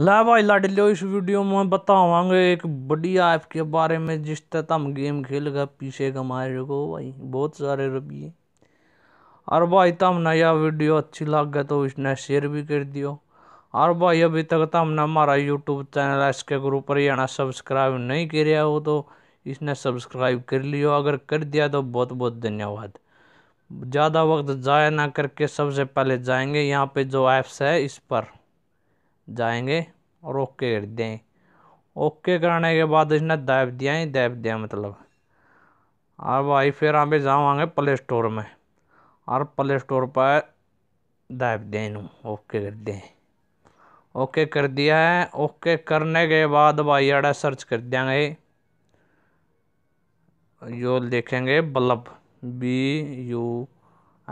ला भाई लो इस वीडियो में बतावांगे एक बढ़िया ऐप के बारे में जिस तरह हम गेम खेल गए पीछे कमाए को भाई बहुत सारे रुपये और भाई तम नया वीडियो अच्छी लग गए तो इसने शेयर भी कर दियो और भाई अभी तक तो हमने हमारा YouTube channel S K group पर याना सब्सक्राइब नहीं किया हो तो इसने सब्सक्राइब कर लियो अगर कर दिया तो बहुत बहुत धन्यवाद ज़्यादा वक्त ज़ाया ना करके सबसे पहले जाएंगे यहाँ पे जो ऐप्स है इस पर जाएंगे और ओके कर दें ओके कराने के बाद इसने दैब दिया ही दैब दिया मतलब और भाई फिर आप जाओगे प्ले स्टोर में और प्ले स्टोर पर दैब दें ओके कर दें ओके कर दिया है ओके करने के बाद भाई अड़ा सर्च कर देंगे जो देखेंगे bulb B U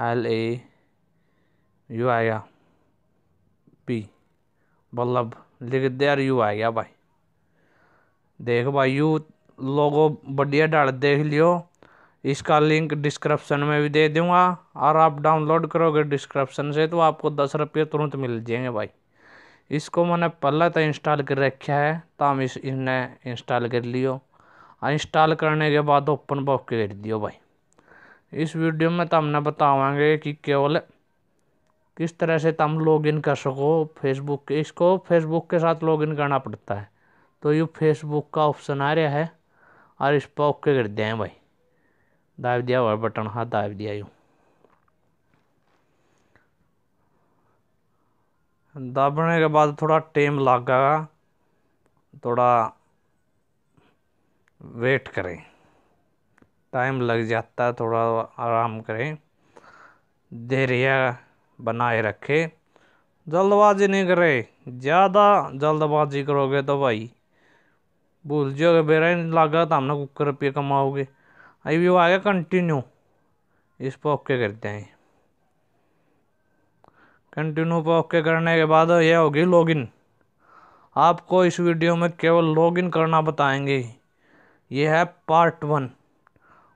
L A U आया पी बल्लभ मतलब लिख दे यू आ गया भाई देख भाई यू लोगो बढ़िया डाल देख लियो इसका लिंक डिस्क्रिप्शन में भी दे दूंगा और आप डाउनलोड करोगे डिस्क्रिप्शन से तो आपको दस रुपये तुरंत मिल जाएंगे भाई इसको मैंने पहले तो इंस्टॉल कर रखा है तो हम इस इसने इंस्टॉल कर लियो और इंस्टॉल करने के बाद ओपन बॉक्स कर दियो भाई इस वीडियो में तो हमने बतावेंगे कि केवल किस तरह से तुम लॉगिन कर सको फेसबुक के इसको फेसबुक के साथ लॉगिन करना पड़ता है तो ये फेसबुक का ऑप्शन आ रहा है और इस पर ओके कर दिया है भाई दाब दिया हुआ बटन हाँ दाब दिया यूँ दाबने के बाद थोड़ा टाइम लगेगा थोड़ा वेट करें टाइम लग जाता है थोड़ा आराम करें देर या बनाए रखे जल्दबाजी नहीं करे ज़्यादा जल्दबाजी करोगे तो भाई भूल जाओगे बेरा ही नहीं लागू तो हमने कुकर रुपये कमाओगे अभी वो आ गया कंटिन्यू इस पर ओके करते हैं कंटिन्यू पर ओके करने के बाद यह होगी लॉगिन आपको इस वीडियो में केवल लॉगिन करना बताएंगे ये है पार्ट वन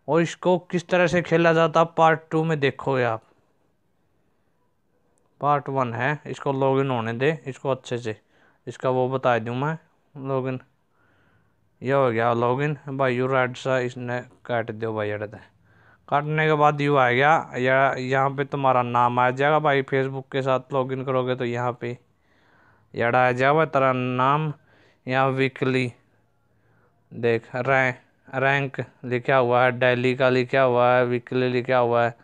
और इसको किस तरह से खेला जाता पार्ट टू में देखोगे आप पार्ट वन है इसको लॉगिन होने दे इसको अच्छे से इसका वो बता दूँ मैं लॉगिन यह हो गया लॉगिन भाई यू राइट सा इसने काट दो भाई अड़े काटने के बाद यू आ गया या यहाँ पे तुम्हारा नाम आ जाएगा भाई फेसबुक के साथ लॉगिन करोगे तो यहाँ पे यड़ा आ जाएगा तेरा नाम यहाँ वीकली देख रैंक रैंक लिखा हुआ है डेली का लिखा हुआ है वीकली लिखा हुआ है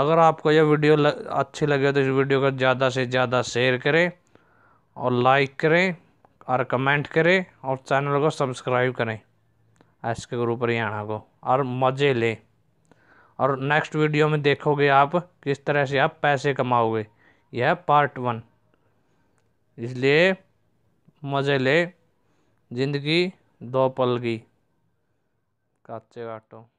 अगर आपको यह वीडियो लग, अच्छी लगे तो इस वीडियो को ज़्यादा से ज़्यादा शेयर करें और लाइक करें और कमेंट करें और चैनल को सब्सक्राइब करें एस के गुरु हरियाणा को और मज़े लें और नेक्स्ट वीडियो में देखोगे आप किस तरह से आप पैसे कमाओगे यह पार्ट वन इसलिए मज़े ले ज़िंदगी दो पल की काचे काटो